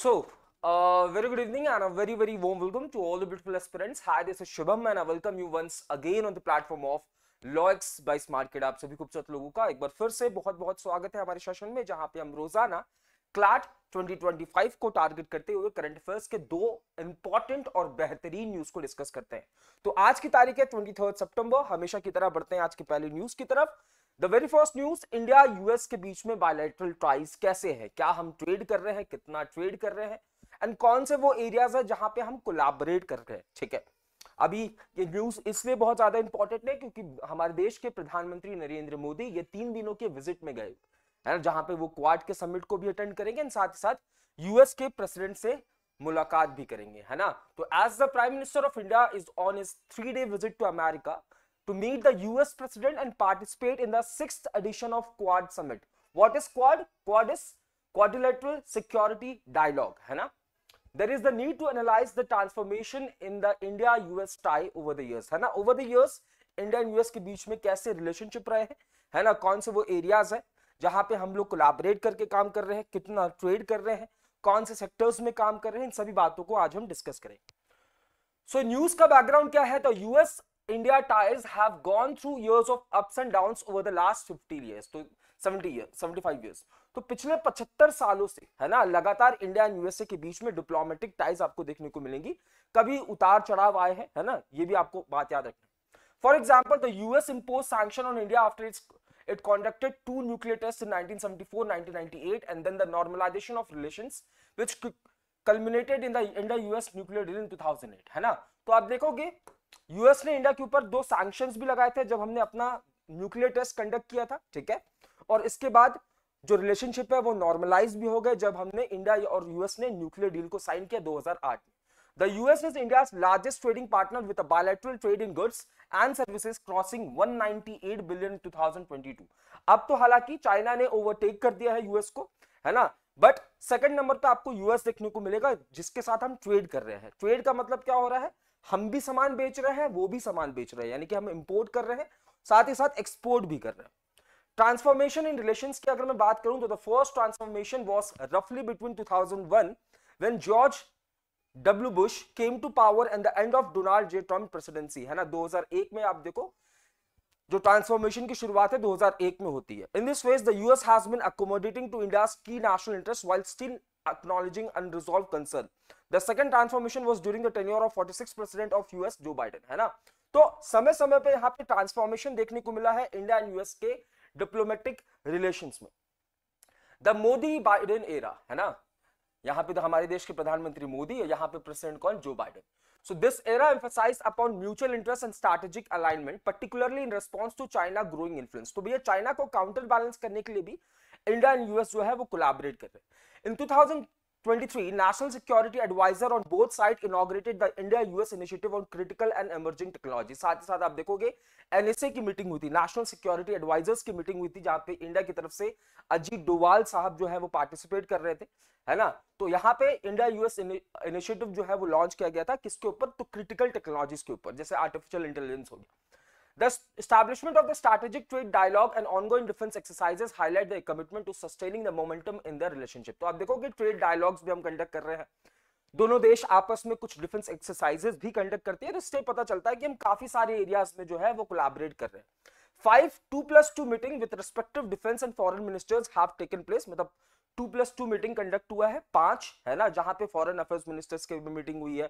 So, uh, very good evening and a very, very warm welcome to all the beautiful aspirants. Hi, this is Shubham and I welcome you once again on the platform of locks by smart आप सभी खूबसूरत लोगों का एक बार फिर से बहुत बहुत स्वागत है हमारे सेशन में जहां पे हम रोजाना क्लाट 2025 को टारगेट करते हुए करंट अफेयर्स के दो इंपॉर्टेंट और बेहतरीन न्यूज को डिस्कस करते हैं तो आज की तारीख है 23 सितंबर हमेशा की तरह बढ़ते हैं आज की पहली न्यूज की तरफ the very first news India US के बीच में बायोलेट्रल ट्राइज कैसे है क्या हम ट्रेड कर रहे हैं कितना ट्रेड कर रहे हैं एंड कौन से वो एरियाज है जहां पे हम कोलाबरेट कर रहे हैं ठीक है अभी ये न्यूज इसलिए बहुत ज्यादा इंपॉर्टेंट है क्योंकि हमारे देश के प्रधानमंत्री नरेंद्र मोदी ये तीन दिनों के विजिट में गए है ना जहां पे वो क्वाड के समिट को भी अटेंड करेंगे एंड साथ ही साथ यूएस के प्रेसिडेंट से मुलाकात भी करेंगे है ना तो as the prime minister of India is on is three day visit to America to meet the US president and participate in the 6th edition of Quad Summit. What is Quad? Quad is Quadrilateral Security Dialogue. hai na There is the need to analyze the transformation in the India-US tie over the years. hai na Over the years, India and US ke beech mein kaise relationship rahe hai hai na kaun se wo areas hai जहाँ pe hum log collaborate karke kaam kar rahe hai kitna trade kar rahe hai कौन से sectors में काम कर रहे हैं इन सभी बातों को आज हम डिस्कस करेंगे सो so, न्यूज का बैकग्राउंड क्या है तो US India Tires have gone through years of ups and downs over the last 50 years तो 70 years 75 years तो पिछले 75 सालों से है ना लगातार इंडिया एंड यूएसए के बीच में डिप्लोमेटिक टाइज आपको देखने को मिलेंगी कभी उतार चढ़ाव आए हैं है ना ये भी आपको बात याद रखना for example the US impose sanction on India after its it conducted two nuclear tests in 1974 1998 and then the normalization of relations which culminated in the India US nuclear deal in 2008 है ना तो आप देखोगे US ने India के ऊपर दो sanction भी लगाए थे जब हमने अपना न्यूक्लियर टेस्ट कंडक्ट किया था ठीक है और इसके बाद जो रिलेशनशिप है वो नॉर्मलाइज भी हो गए जब हमने इंडिया और यूएस ने न्यूक्लियर डील को साइन किया 2008 में the US is India largest trading partner with bilateral trading goods and services crossing 198 billion 2022. अब तो हालांकि चाइना ने ओवरटेक कर दिया है यूएस को है ना बट सेकंड नंबर पे आपको यूएस देखने को मिलेगा जिसके साथ हम ट्रेड कर रहे हैं ट्रेड का मतलब क्या हो रहा है हम भी सामान बेच रहे हैं वो भी सामान बेच रहे हैं यानी कि हम इम्पोर्ट कर रहे हैं साथ ही साथ एक्सपोर्ट भी कर रहे हैं ट्रांसफॉर्मेशन इन रिलेशन की अगर मैं बात करूं तो द फर्स्ट ट्रांसफॉर्मेशन वॉज रफली between 2001 when George W Bush came to power and the end of Donald J Trump presidency है ना 2001 में आप देखो जो ट्रांसफॉर्मेशन की शुरुआत है 2001 में होती है in this ways the US has been accommodating to India की national interest while still acknowledging unresolved concern the second transformation was during the tenure of 46 president of US Joe Biden है ना तो समय समय पे यहाँ पे ट्रांसफॉर्मेशन देखने को मिला है इंडिया एंड यूएस के डिप्लोमेटिक रिलेशन में द मोदी बाइडेन एरा है ना यहाँ पे तो हमारे देश के प्रधानमंत्री मोदी है यहाँ पे प्रेसिडेंट कौन Joe Biden So this era emphasized upon mutual interest and strategic alignment, particularly in response to China growing influence. तो भैया चाइना को काउंटर बैलेंस करने के लिए भी इंडिया एंड यूएस जो है वो कोलैबोरेट कर रहे हैं इन 2000 23, National Security Advisor on both sides inaugurated the India-US Initiative on Critical and Emerging Technology. साथ ही साथ आप देखोगे एनएसए की मीटिंग हुई थी नेशनल सिक्योरिटी एडवाइजर्स की मीटिंग हुई थी जहां पे इंडिया की तरफ से अजीत डोवाल साहब जो है वो पार्टिसिपेट कर रहे थे है ना तो यहाँ पे इंडिया यूएस इनिशिएटिव जो है वो लॉन्च किया गया था किसके ऊपर तो क्रिटिकल टेक्नोलॉजीज के ऊपर जैसे आर्टिफिशियल इंटेलिजेंस हो गया The establishment of the strategic trade dialogue and ongoing defense exercises highlight their commitment to sustaining the momentum in their relationship. तो आप देखोगे ट्रेड डायलॉग्स भी हम कंडक्ट कर रहे हैं दोनों देश आपस में कुछ डिफेंस एक्सरसाइजेस भी कंडक्ट करते हैं इससे पता चलता है कि हम काफी सारे एरियाज में जो है वो कोलाबरेट कर रहे हैं five two plus two meeting with respective defence and foreign ministers have taken place मतलब two plus two meeting conduct हुआ है पांच है ना जहां पे फॉरेन अफेयर्स मिनिस्टर्स की भी मीटिंग हुई है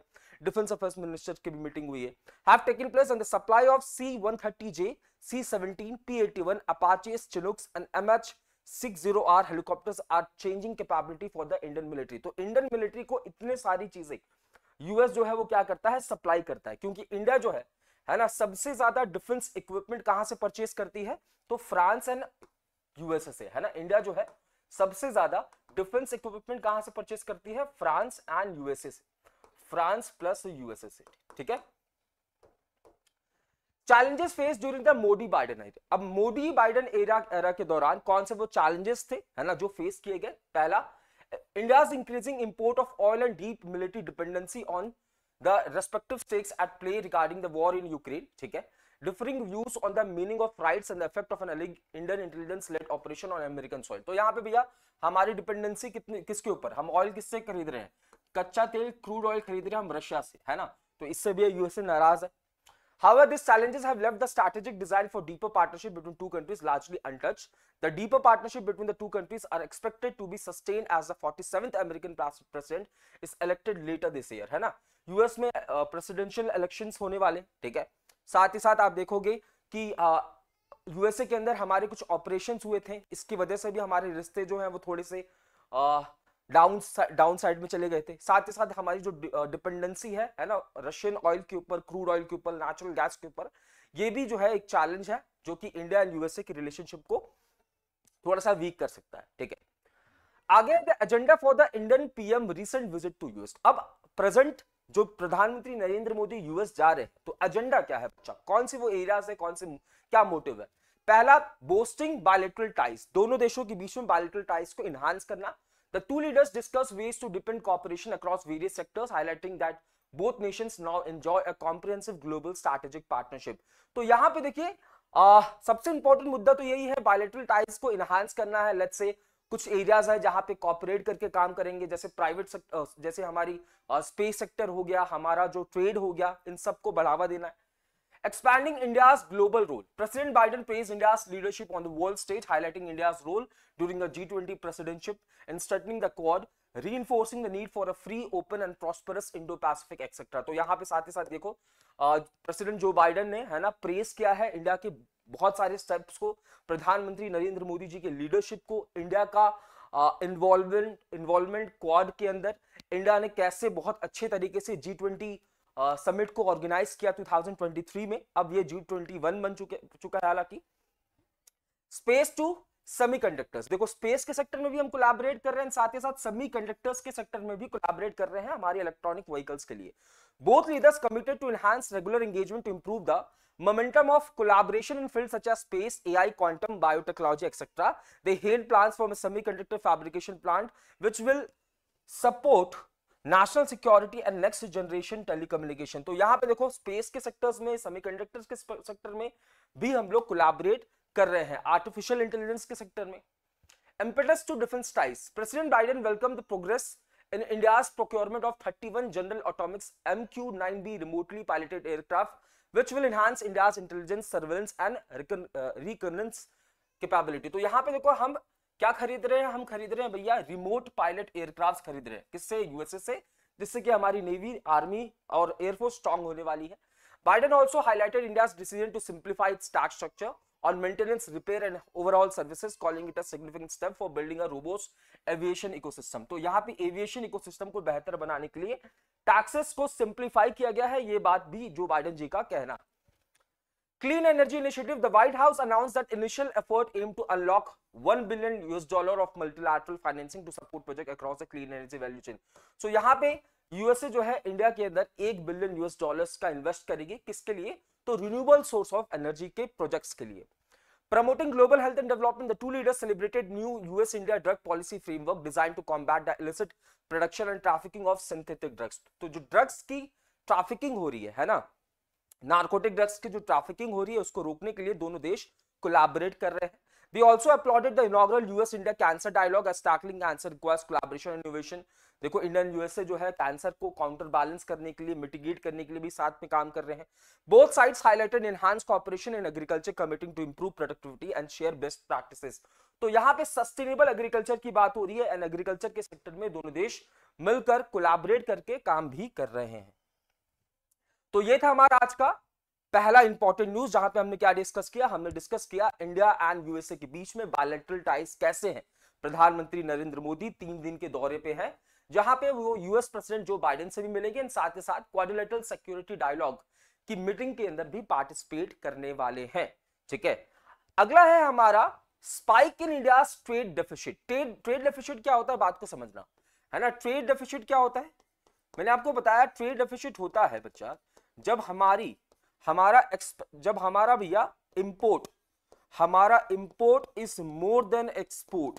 डिफेंस अफेयर्स मिनिस्टर्स की भी मीटिंग हुई है taken place on the supply of C one thirty J C seventeen P eight one Apaches Chinooks and M H six zero R helicopters are changing capability for the Indian military तो Indian military को इतने सारी चीजें US जो है वो क्या करता है सप्लाई करता है क्योंकि इंडिया जो है है ना सबसे ज्यादा डिफेंस इक्विपमेंट कहां से परचेस करती है तो फ्रांस एंड यूएसए से है ना इंडिया जो है सबसे ज्यादा डिफेंस इक्विपमेंट कहां से परचेस करती है फ्रांस एंड यूएसए से फ्रांस प्लस यूएसए से ठीक है challenges face during the Modi Biden era अब मोदी बाइडन एरा एरा के दौरान कौन से वो चैलेंजेस थे है ना जो फेस किए गए पहला India increasing import of oil and deep military dependency on the respective states at play regarding the war in Ukraine ठीक है differing views on the meaning of right and effect of an Indian intelligence led operation on American soil तो यहाँ पे भैया हमारी dependency कितनी किसके ऊपर हम ऑयल किससे खरीद रहे हैं कच्चा तेल क्रूड ऑयल खरीद रहे हैं हम रशिया से है ना तो इससे भी यूएसए नाराज है However, these challenges have left the strategic design for deeper partnership between two countries largely untouched. The deeper partnership between the two countries are expected to be sustained as the 47th American president is elected later this year. है ना? US में uh, presidential elections होने वाले ठीक है साथ ही साथ आप देखोगे कि यूएसए के अंदर हमारे कुछ ऑपरेशन हुए थे इसकी वजह से भी हमारे रिश्ते जो हैं वो थोड़े से डाउन डाउन साइड में चले गए थे साथ ही साथ हमारी जो डिपेंडेंसी है है ना रशियन ऑयल के ऊपर क्रूड ऑयल के ऊपर नेचुरल गैस के ऊपर ये भी जो है एक चैलेंज है जो कि इंडिया एंड यूएसए की रिलेशनशिप को थोड़ा सा वीक कर सकता है ठीक है आगे the agenda for the Indian PM recent visit to US अब प्रेजेंट जो प्रधानमंत्री नरेंद्र मोदी यूएस जा रहे हैं तो एजेंडा क्या है बच्चा कौन से वो एरिया है कौन से क्या मोटिव है पहला बोस्टिंग बायोलिट्रल टाइज दोनों देशों के बीच में बायोलिट्रल टाइज को इनहांस करना the two leaders discuss ways to deepen cooperation across various sectors highlighting that both nations now enjoy a comprehensive global strategic partnership तो यहां पे देखिए सबसे इंपॉर्टेंट मुद्दा तो यही है बायोलिट्रल टाइज को इनहांस करना है लेट्स से कुछ एरियाज है जहां पे कॉपरेट करके काम करेंगे जैसे प्राइवेट सेक्टर जैसे हमारी स्पेस सेक्टर हो गया हमारा जो ट्रेड हो गया इन सबको बढ़ावा देना है expanding India global role president Biden praise India leadership on the world stage highlighting India role during G twenty presidentship in stunning the Quad reinforcing the need for a free open and prosperous indo pacific etc to yahan pe sath hi sath dekho president joe biden ne hai na praise kiya hai india ke बहुत सारे steps को प्रधानमंत्री नरेंद्र मोदी जी के leadership को India का involvement involvement quad के अंदर India ने कैसे बहुत अच्छे तरीके से जी ट्वेंटी समिट को ऑर्गेनाइज किया 2023 में अब ये जी ट्वेंटी वन बन चुके चुका है हालांकि स्पेस टू सेमीकंडक्टर्स देखो स्पेस के सेक्टर में भी हम कोलैबोरेट कर रहे हैं साथ ही साथ सेमीकंडक्टर्स के सेक्टर में भी कोलैबोरेट कर रहे हैं हमारे इलेक्ट्रॉनिक व्हीकल्स के लिए both leaders committed to enhance regular engagement to improve the momentum of collaboration in fields such as space ai quantum biotechnology etc they held plans for a semiconductor fabrication plant which will support national security and next generation telecommunication तो यहां पे देखो space के sectors में semiconductors के sector में भी हम लोग कोलैबोरेट कर रहे हैं आर्टिफिशियल इंटेलिजेंस के सेक्टर में impetus to defence ties president Biden welcome the progress in India procurement of 31 general atomics M Q remotely piloted aircraft which will enhance India's intelligence surveillance and reconnaissance capability तो यहाँ पे देखो हम क्या खरीद रहे हैं हम खरीद रहे हैं भैया रिमोट पायलट एयरक्राफ्ट खरीद रहे हैं किससे यूएसए से जिससे कि हमारी नेवी आर्मी और एयरफोर्स स्ट्रांग होने वाली है Biden also highlighted India decision to simplify state structure on maintenance, repair and overall services, calling it a significant step for building a robust aviation ecosystem. to yahan pe aviation ecosystem ko behtar banane ke liye taxes ko simplify kiya gaya hai ye baat bhi jo biden ji ka kehna Clean Energy Initiative, the White House announced that initial effort aimed to unlock 1 billion US dollar of multilateral financing to support project across the clean energy value chain. So yahan pe USA जो है India के अंदर एक billion US dollars का invest करेगी किसके लिए तो रिन्यूएबल सोर्स ऑफ एनर्जी के प्रोजेक्ट्स के लिए promoting global health and development the two leaders celebrated new US India drug policy framework design to combat the illicit production and trafficking of synthetic drugs तो जो drugs की trafficking हो रही है है ना नारकोटिक ड्रग्स की जो ट्रैफिकिंग हो रही है उसको रोकने के लिए दोनों देश कोलैबोरेट कर रहे हैं They also applauded the inaugural US India Cancer Dialogue as tackling cancer requires collaboration and innovation. देखो इंडियन यूएसए जो है कैंसर को काउंटर बैलेंस करने के लिए मिटिगेट करने के लिए भी साथ में काम कर रहे हैं both sides highlighted enhance cooperation in agriculture committing to improve productivity and share best practices तो यहाँ पे सस्टेनेबल एग्रीकल्चर की बात हो रही है एंड एग्रीकल्चर के सेक्टर में दोनों देश मिलकर कोलाबरेट करके काम भी कर रहे हैं तो ये था हमारा आज का पहला इंपॉर्टेंट न्यूज जहां पे हमने क्या डिस्कस किया हमने डिस्कस किया इंडिया एंड यूएसए के बीच में बायोलेट्रल टाइज कैसे हैं प्रधानमंत्री नरेंद्र मोदी तीन दिन के दौरे पे हैं जहां पे वो यूएस प्रेसिडेंट जो बाइडेन से भी मिलेंगे एंड साथ ही साथ क्वारिलेटरल सिक्योरिटी डायलॉग की मीटिंग के अंदर भी पार्टिसिपेट करने वाले हैं ठीक है अगला है हमारा spike in India trade deficit trade trade deficit क्या होता है बात को समझना है ना ट्रेड डेफिशिट क्या होता है मैंने आपको बताया ट्रेड डेफिशिट होता है बच्चा जब हमारी हमारा जब हमारा भैया इंपोर्ट हमारा import is more than export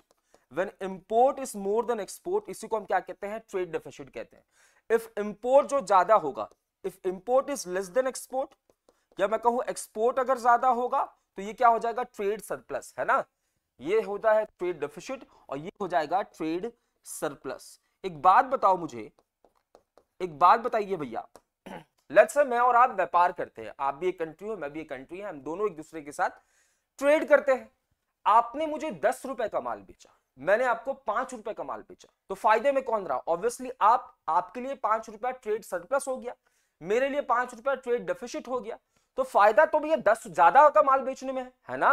when import is more than export इसी को हम क्या कहते हैं ट्रेड डेफिशिट कहते हैं इफ इंपोर्ट जो ज्यादा होगा if import is less than export या मैं कहूं एक्सपोर्ट अगर ज्यादा होगा तो ये क्या हो जाएगा ट्रेड सरप्लस है ना ये होता है ट्रेड डेफिशिट और ये हो जाएगा ट्रेड सरप्लस एक बात बताओ मुझे एक बात बताइए भैया लेट्स से मैं और आप व्यापार करते हैं आप भी एक कंट्री हो मैं भी एक कंट्री है हम दोनों एक दूसरे के साथ ट्रेड करते हैं आपने मुझे दस रुपए का माल बेचा मैंने आपको पांच रुपए का माल बेचा तो फायदे में कौन रहा ऑब्वियसली आप आपके लिए पांच रुपया ट्रेड सरप्लस हो गया मेरे लिए पांच रुपया ट्रेड डेफिशिट हो गया तो फायदा तो भैया दस ज्यादा का माल बेचने में है, है ना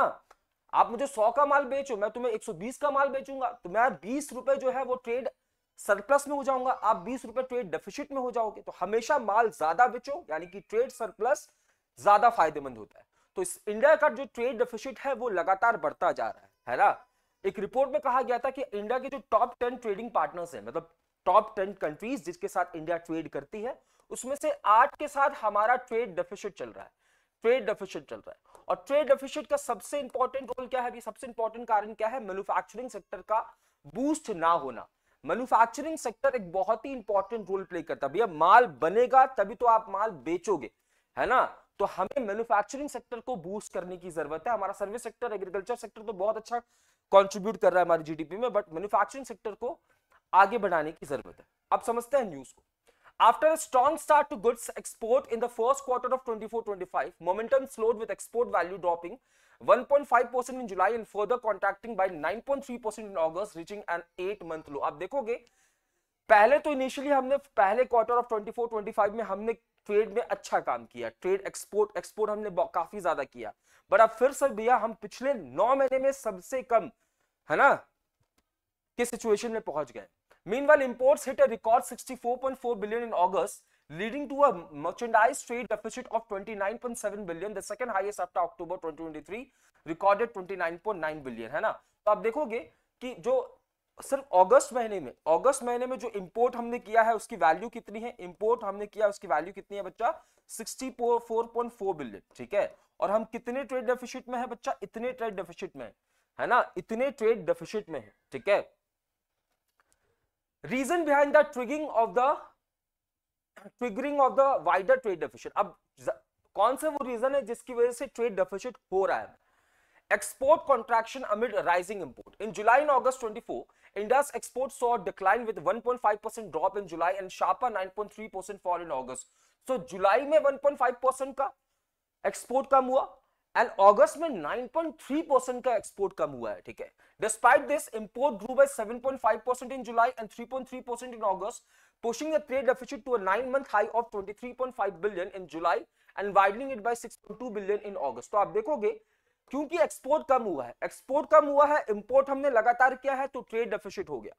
आप मुझे सौ का माल बेचो मैं तुम्हें एक का माल बेचूंगा तो मैं बीस जो है वो ट्रेड सरप्लस में हो जाऊंगा आप बीस रुपए ट्रेड डेफिशिट में हो जाओगे तो हमेशा माल ज्यादा बेचो यानी कि ट्रेड सरप्लस ज्यादा फायदेमंद होता है तो इस इंडिया का जो ट्रेड डेफिशिट है वो लगातार बढ़ता जा रहा है है ना एक रिपोर्ट में कहा गया था कि इंडिया के जो टॉप टेन ट्रेडिंग पार्टनर्स है मतलब टॉप टेन कंट्रीज जिसके साथ इंडिया ट्रेड करती है उसमें से आठ के साथ हमारा ट्रेड डेफिशिट चल रहा है ट्रेड डेफिशिट चल रहा है और ट्रेड डेफिशिट का सबसे इंपॉर्टेंट रोल क्या है सबसे इंपॉर्टेंट कारण क्या है मैन्युफैक्चरिंग सेक्टर का बूस्ट ना होना मैन्युफैक्चरिंग सेक्टर एक बहुत ही इंपॉर्टेंट रोल प्ले करता है भैया माल बनेगा तभी तो आप माल बेचोगे है ना तो हमें मैन्युफैक्चरिंग सेक्टर को बूस्ट करने की जरूरत है हमारा सर्विस सेक्टर एग्रीकल्चर सेक्टर तो बहुत अच्छा कंट्रीब्यूट कर रहा है हमारी जीडीपी में बट मैन्युफैक्चरिंग सेक्टर को आगे बढ़ाने की जरूरत है अब समझते हैं न्यूज को After a strong start to goods export in the first quarter of 24-25, momentum slowed with export value dropping 1.5% in July and further contracting by 9.3% in August, reaching an 8-month low. आप देखोगे पहले तो initially हमने पहले quarter of 24-25 में हमने trade में अच्छा काम किया ट्रेड एक्सपोर्ट एक्सपोर्ट हमने काफी ज्यादा किया बट अब फिर सर भैया हम पिछले 9 महीने में सबसे कम है ना किस सिचुएशन में पहुंच गए meanwhile import hit record 64.4 billion in August leading to a merchandise trade deficit of 29.7 billion the second highest after october 2023 recorded 29.9 billion hai na to aap dekhoge ki jo सिर्फ अगस्त महीने में अगस्त महीने में जो import हमने किया है उसकी वैल्यू कितनी है इंपोर्ट हमने किया उसकी वैल्यू कितनी है बच्चा 64.4 बिलियन ठीक है और हम कितने ट्रेड डेफिसिट में है बच्चा इतने ट्रेड डेफिसिट में है ना इतने ट्रेड डेफिसिट में है ठीक है reason behind the triggering of the triggering of the wider trade deficit अब कौन सा वो रीजन है जिसकी वजह से ट्रेड डेफिशिट हो रहा है export contraction amid rising import. In July and August 24, India's exports saw a decline with 1.5% drop in July and sharper 9.3% fall in August. So July में 1.5% का export कम हुआ and August में 9.3% का export कम हुआ है ठीक है. Despite this, import grew by 7.5% in July and 3.3% in August pushing the trade deficit to a nine month high of 23.5 billion in July and widening it by 6.2 billion in August. to aap dekhoge kyunki export kam hua hai export kam hua hai import humne lagatar kiya hai to trade deficit ho gaya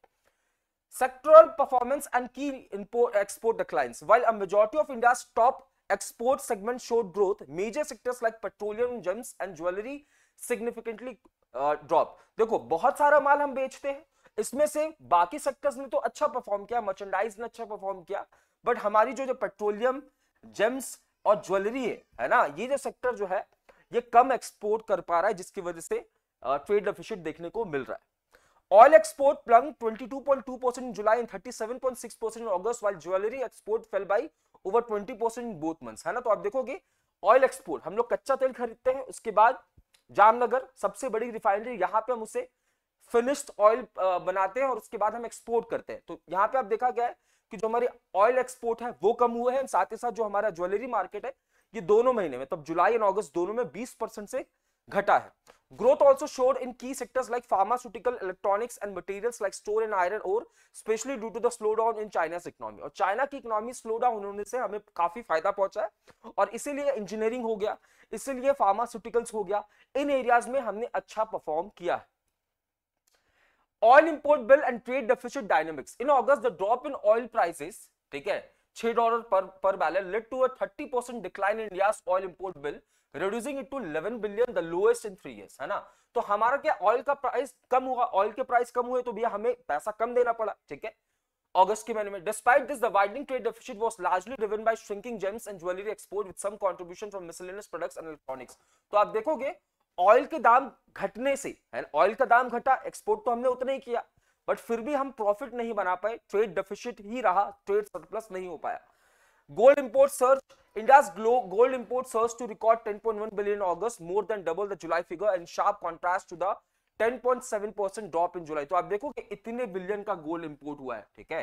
sectoral performance and key import export declines while a majority of india's top export segment showed growth major sectors like petroleum gems and jewelry significantly uh, drop dekho bahut sara maal hum bechte hain इसमें से बाकी sectors ने तो अच्छा perform किया merchandise ने अच्छा perform किया बट हमारी जो जो पेट्रोलियम जेम्स और ज्वेलरी है है ना ये जो सेक्टर जो है ये कम एक्सपोर्ट कर पा रहा है जिसकी वजह से ट्रेड डेफिशिट देखने को मिल रहा है oil export plunge 22.2 percent in July and 37.6 percent in August while jewellery export fell by over 20 percent in both months है ना तो आप देखोगे ऑयल एक्सपोर्ट हम लोग कच्चा तेल खरीदते हैं उसके बाद जामनगर सबसे बड़ी रिफाइनरी यहाँ पे हम उसे फिनिश्ड ऑयल बनाते हैं और उसके बाद हम एक्सपोर्ट करते हैं तो यहाँ पे आप देखा गया है कि जो हमारी ऑयल एक्सपोर्ट है वो कम हुए हैं साथ ही साथ जो हमारा ज्वेलरी मार्केट है ये दोनों महीने में तब जुलाई एंड अगस्त दोनों में बीस परसेंट से घटा है growth also shore in key sectors like pharmaceutical electronics and materials like store and iron ore specially due to the slow down in China economy और चाइना की इकोनॉमी स्लो डाउन होने से हमें काफी फायदा पहुंचा है और इसीलिए इंजीनियरिंग हो गया इसीलिए फार्मास्यूटिकल्स हो गया इन एरियाज में हमने अच्छा परफॉर्म किया है oil import bill and trade deficit dynamics in August the drop in oil prices ठीक है छह डॉलर पर per barrel led to a thirty percent decline in India's oil import bill reducing it to eleven billion the lowest in three years है ना तो हमारा क्या oil का प्राइस कम हुआ ऑयल के प्राइस कम हुए तो भैया हमें पैसा कम देना पड़ा ठीक है August के महीने में despite this the widening trade deficit was largely driven by shrinking gems and jewellery export with some contribution from miscellaneous products and electronics तो आप देखोगे ऑयल के दाम घटने से ऑयल का दाम घटा एक्सपोर्ट तो हमने उतना ही किया बट फिर भी हम प्रॉफिट नहीं बना पाए ट्रेड डेफिशिट ही रहा ट्रेड सरप्लस नहीं हो पाया gold import surge India's gold import surged to record 10.1 billion in August, more than double the July figure and sharp contrast to the 10.7% drop in July तो आप देखो कि इतने बिलियन का गोल्ड इंपोर्ट हुआ है ठीक है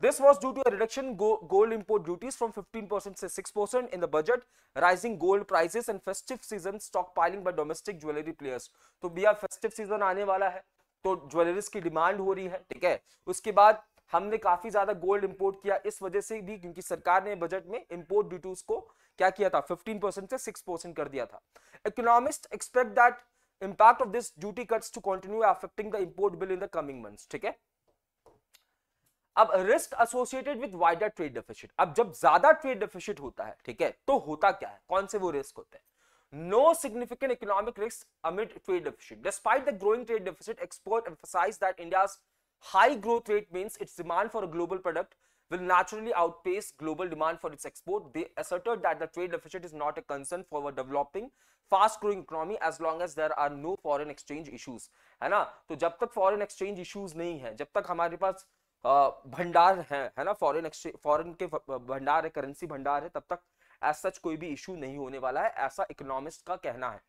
This was due to a reduction go gold import duties from 15% to 6% in the budget, rising gold prices and festive season stockpiling by domestic jewelry players. तो भैया festive season आने वाला है तो ज्वेलरीज की demand हो रही है ठीक है उसके बाद हमने काफी ज्यादा गोल्ड इंपोर्ट किया इस वजह से भी क्योंकि सरकार ने बजट में इंपोर्ट ड्यूटीज को क्या किया था 15 से 6 कर दिया था economist expect that impact of this duty cuts to continue affecting the import bill in the coming months ठीक है अब risk associated with wider trade deficit अब जब ज्यादा ट्रेड डेफिशिट होता है ठीक है तो होता क्या है कौन से वो रिस्क होते हैं no significant economic risks amid trade deficit. Despite the growing trade deficit, expert emphasized that India's high growth rate means its demand for a global product will naturally outpace global demand for its export. They asserted that the trade deficit is not a concern for a developing fast-growing economy as long as there are no foreign exchange issues. है ना तो जब तक foreign exchange issues नहीं है जब तक हमारे पास भंडार है है ना फॉरेन एक्सचेंज फॉरेन के भंडार है करेंसी भंडार है तब तक एज सच कोई भी इशू नहीं होने वाला है ऐसा इकोनॉमिस्ट का कहना है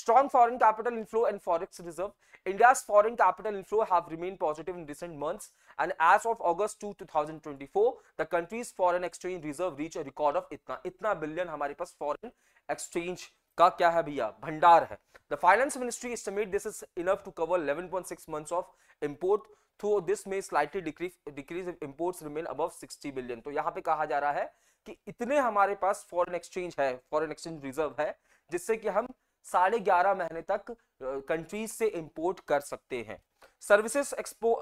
strong foreign capital inflow and forex reserve india's foreign capital inflow have remained positive in recent months and as of august 2 2024 the country's foreign exchange reserve reached a record of itna itna billion hamare paas foreign exchange का क्या है भैया भंडार है the finance ministry estimate this is enough to cover 11.6 months of import through this में slightly decrease decrease imports remain above 60 billion तो यहाँ पे कहा जा रहा है कि इतने हमारे पास फॉरेन एक्सचेंज है फॉरेन एक्सचेंज रिजर्व है जिससे कि हम साढ़े ग्यारह महीने तक कंट्रीज से इंपोर्ट कर सकते हैं services expo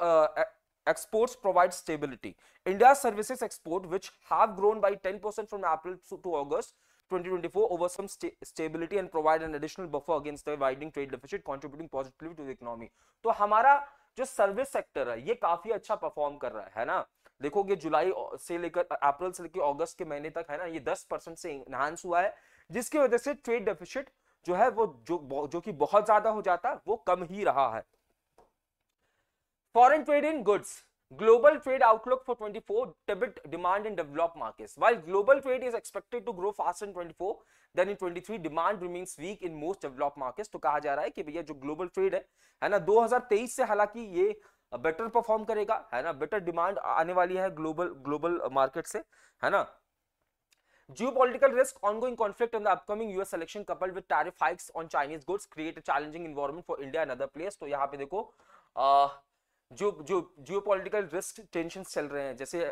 exports provide stability. India's services export, which have grown by 10% from April to, to August 2024 over some sta stability and provide an additional buffer against the widening trade deficit, contributing positively to the economy. तो हमारा जो service sector है ये काफी अच्छा perform कर रहा है है ना देखोगे जुलाई से लेकर अप्रैल से लेकर अगस्त के महीने तक है ना ये दस परसेंट से इनहांस हुआ है जिसकी वजह से ट्रेड डेफिशिट जो है वो जो जो कि बहुत ज्यादा हो जाता वो कम ही रहा है foreign trade in goods Global trade outlook for 24 debit demand in developed markets. While global trade is expected to grow faster in 24 than in 23, demand remains weak in most developed markets. तो कहा जा रहा है कि भैया जो global trade है है ना 2023 से हालांकि ये better perform करेगा है ना better demand आने वाली है global global market से है ना geopolitical risk ongoing conflict and the upcoming us election coupled with tariff hikes on chinese goods create a challenging environment for india and other players to yahan pe dekho uh, जो जो geopolitical risk tension चल रहे हैं जैसे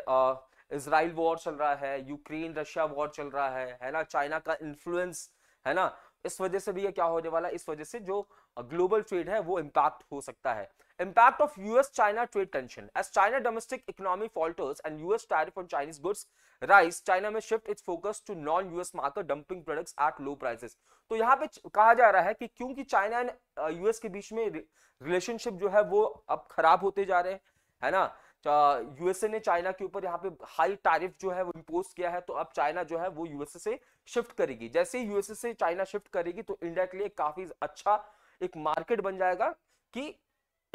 Israel war चल रहा है Ukraine Russia war चल रहा है है ना चाइना का इन्फ्लुएंस है ना इस वजह से भी ये क्या होने वाला है इस वजह से जो ग्लोबल ट्रेड है वो इम्पैक्ट हो सकता है impact of US China trade tension as China domestic economy falters and US tariff on Chinese goods rise China में shift its focus to non US market dumping products at low prices तो यहाँ पे कहा जा रहा है कि क्योंकि चाइना एंड यूएस के बीच में रिलेशनशिप जो है वो अब खराब होते जा रहे हैं है ना यूएसए ने चाइना के ऊपर यहाँ पे हाई टैरिफ जो है वो इम्पोज किया है तो अब चाइना जो है वो यूएसए से शिफ्ट करेगी जैसे ही यूएसए से चाइना शिफ्ट करेगी तो इंडिया के लिए काफी अच्छा एक मार्केट बन जाएगा कि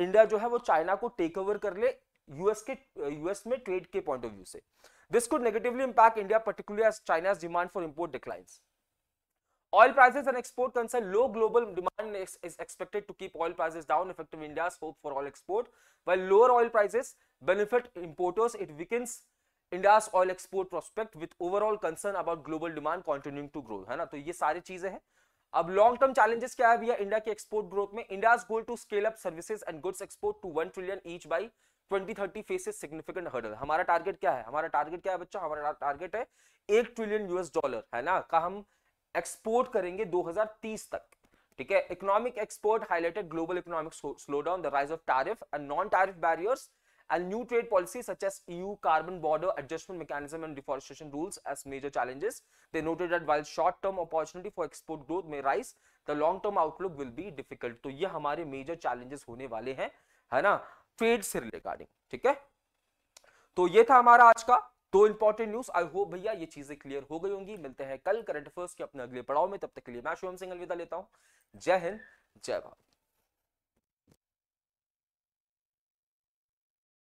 इंडिया जो है वो चाइना को टेक ओवर कर ले यूएस के यूएस में ट्रेड के पॉइंट ऑफ व्यू से this could negatively impact India particular China's demand for import declines Oil prices and export concern low global demand is, is expected to keep oil prices down, affecting India's hope for oil export. While lower oil prices benefit importers, it weakens India's oil export prospect with overall concern about global demand continuing to grow है ना तो ये सारी चीजें हैं अब long term challenges क्या है भैया इंडिया के एक्सपोर्ट ग्रोथ में India's goal to scale up services and goods export to one trillion each by 2030 faces significant hurdle हमारा टारगेट क्या है हमारा टारगेट क्या है बच्चा हमारा टारगेट है एक ट्रिलियन यूएस डॉलर है ना का हम एक्सपोर्ट करेंगे 2030 तक ठीक है economic export highlighted global economic slowdown the rise of tariff and non tariff barriers and new trade policy such as EU carbon border adjustment mechanism and deforestation rules as major challenges they noted that while short term opportunity for export growth may rise the long term outlook will be difficult तो ये हमारे major challenges होने वाले हैं है ना trade से regarding ठीक है तो ये था हमारा आज का तो इंपॉर्टेंट न्यूज आई होप भैया ये चीजें क्लियर हो गई होंगी मिलते हैं कल करंट अफेयर्स के अपने अगले पड़ाव में तब तक के लिए मैं शुभम सिंह अलविदा लेता हूं जय हिंद जय भारत